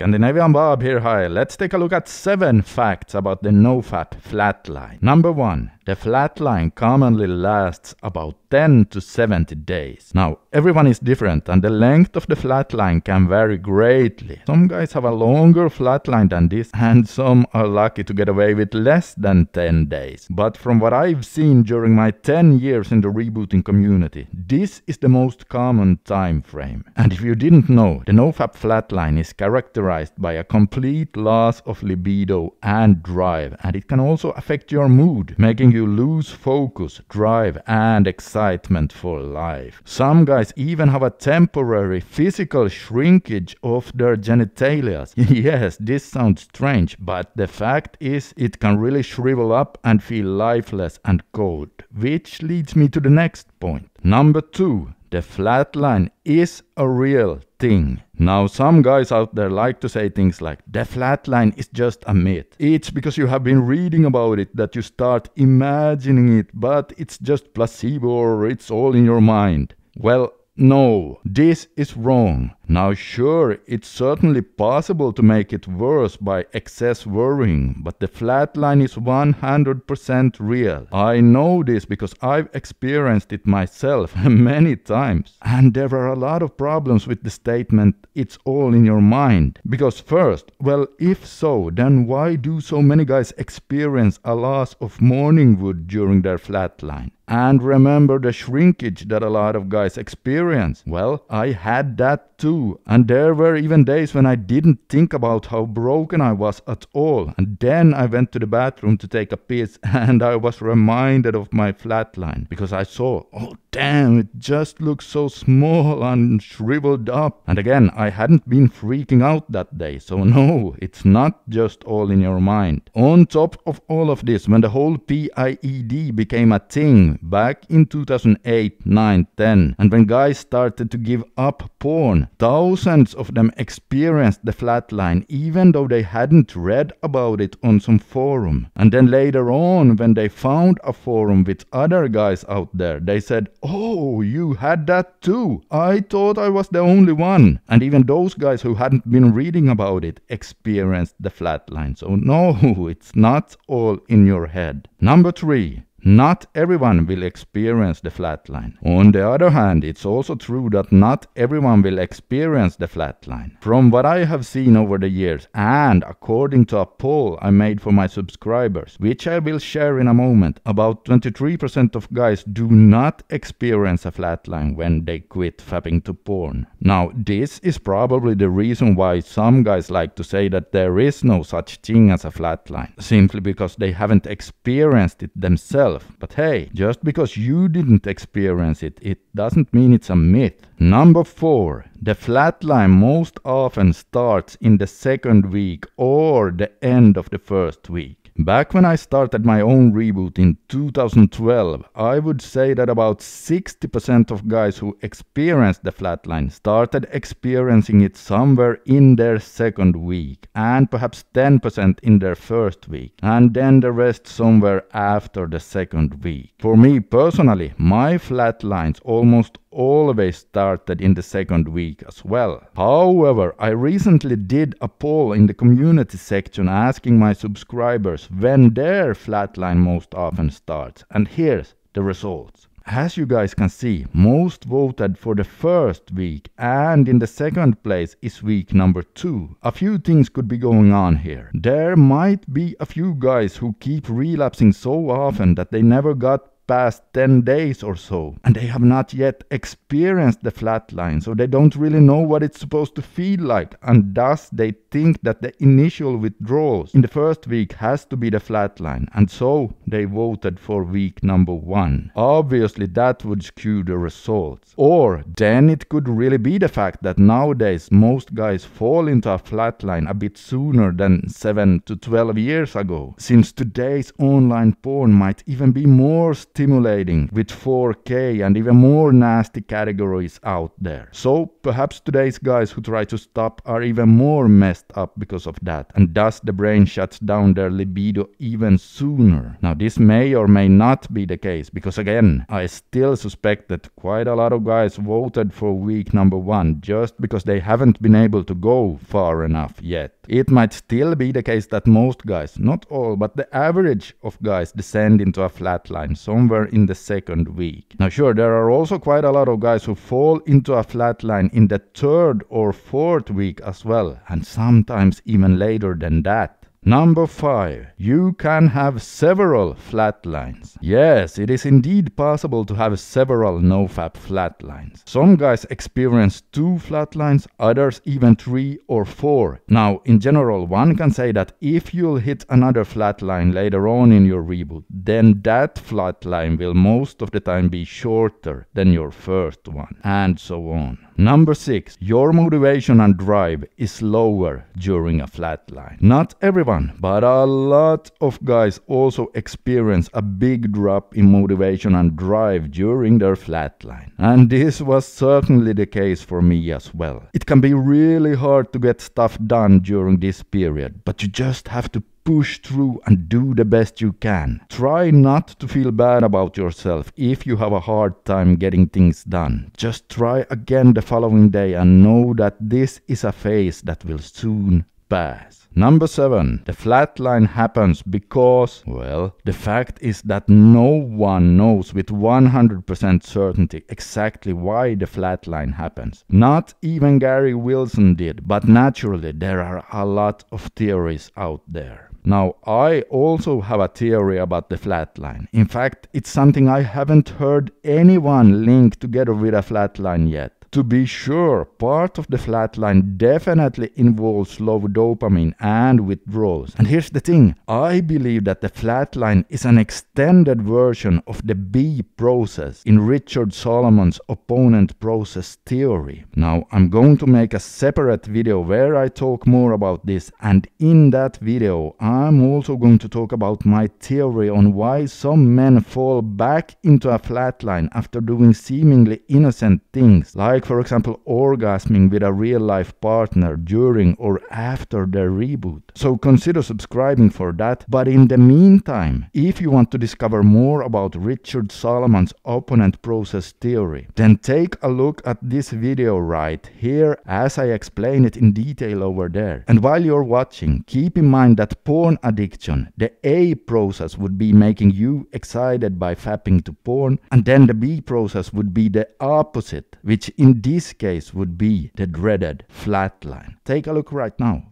Scandinavian Bob here. Hi. Let's take a look at seven facts about the NoFap flatline. Number one, the flatline commonly lasts about 10 to 70 days. Now, everyone is different and the length of the flatline can vary greatly. Some guys have a longer flatline than this and some are lucky to get away with less than 10 days. But from what I've seen during my 10 years in the rebooting community, this is the most common time frame. And if you didn't know, the nofap flat flatline is characterized by a complete loss of libido and drive and it can also affect your mood, making you you lose focus, drive, and excitement for life. Some guys even have a temporary physical shrinkage of their genitalia. yes, this sounds strange, but the fact is, it can really shrivel up and feel lifeless and cold, which leads me to the next point. Number two, the flatline is a real thing. Now, some guys out there like to say things like the flatline is just a myth. It's because you have been reading about it that you start imagining it, but it's just placebo or it's all in your mind. Well, no, this is wrong. Now, sure, it's certainly possible to make it worse by excess worrying, but the flatline is 100% real. I know this because I've experienced it myself many times. And there are a lot of problems with the statement, it's all in your mind. Because, first, well, if so, then why do so many guys experience a loss of morning wood during their flatline? And remember the shrinkage that a lot of guys experience. Well, I had that too and there were even days when I didn't think about how broken I was at all, and then I went to the bathroom to take a piss and I was reminded of my flatline because I saw, oh damn, it just looks so small and shriveled up. And again, I hadn't been freaking out that day, so no, it's not just all in your mind. On top of all of this, when the whole PIED became a thing back in 2008, 9, 10, and when guys started to give up porn, thousands of them experienced the flatline, even though they hadn't read about it on some forum. And then later on, when they found a forum with other guys out there, they said, Oh, you had that too. I thought I was the only one. And even those guys who hadn't been reading about it experienced the flatline. So, no, it's not all in your head. Number three, not everyone will experience the flatline. On the other hand, it's also true that not everyone will experience the flatline. From what I have seen over the years, and according to a poll I made for my subscribers, which I will share in a moment, about 23% of guys do not experience a flatline when they quit fapping to porn. Now, this is probably the reason why some guys like to say that there is no such thing as a flatline, simply because they haven't experienced it themselves yourself. But hey, just because you didn't experience it, it doesn't mean it's a myth. Number four, the flatline most often starts in the second week or the end of the first week. Back when I started my own reboot in 2012, I would say that about 60% of guys who experienced the flatline started experiencing it somewhere in their second week, and perhaps 10% in their first week, and then the rest somewhere after the second week. For me personally, my flatlines almost always started in the second week as well. However, I recently did a poll in the community section asking my subscribers when their flatline most often starts. And here's the results. As you guys can see, most voted for the first week and in the second place is week number two. A few things could be going on here. There might be a few guys who keep relapsing so often that they never got past 10 days or so, and they have not yet experienced the flatline, so they don't really know what it's supposed to feel like, and thus they think that the initial withdrawals in the first week has to be the flatline, and so they voted for week number one. Obviously, that would skew the results. Or then it could really be the fact that nowadays most guys fall into a flatline a bit sooner than 7 to 12 years ago, since today's online porn might even be more stimulating with 4K and even more nasty categories out there. So perhaps today's guys who try to stop are even more messed up because of that, and thus the brain shuts down their libido even sooner. Now this may or may not be the case, because again, I still suspect that quite a lot of guys voted for week number one just because they haven't been able to go far enough yet. It might still be the case that most guys, not all, but the average of guys descend into a flat line somewhere somewhere in the second week. Now sure, there are also quite a lot of guys who fall into a flat line in the third or fourth week as well, and sometimes even later than that. Number 5. You can have several flatlines. Yes, it is indeed possible to have several nofap flatlines. Some guys experience two flatlines, others even three or four. Now, in general, one can say that if you'll hit another flatline later on in your reboot, then that flatline will most of the time be shorter than your first one, and so on. Number 6. Your motivation and drive is lower during a flatline. Not everyone but a lot of guys also experience a big drop in motivation and drive during their flatline. And this was certainly the case for me as well. It can be really hard to get stuff done during this period, but you just have to push through and do the best you can. Try not to feel bad about yourself if you have a hard time getting things done. Just try again the following day and know that this is a phase that will soon pass. Number 7. The flatline happens because, well, the fact is that no one knows with 100% certainty exactly why the flatline happens. Not even Gary Wilson did, but naturally there are a lot of theories out there. Now, I also have a theory about the flatline. In fact, it's something I haven't heard anyone link together with a flatline yet. To be sure, part of the flatline definitely involves low dopamine and withdrawals. And here's the thing I believe that the flatline is an extended version of the B process in Richard Solomon's opponent process theory. Now, I'm going to make a separate video where I talk more about this, and in that video, I'm also going to talk about my theory on why some men fall back into a flatline after doing seemingly innocent things like like for example orgasming with a real life partner during or after their reboot. So consider subscribing for that. But in the meantime, if you want to discover more about Richard Solomon's opponent process theory, then take a look at this video right here as I explain it in detail over there. And while you're watching, keep in mind that porn addiction, the A process would be making you excited by fapping to porn, and then the B process would be the opposite, which in in this case would be the dreaded flat line. Take a look right now.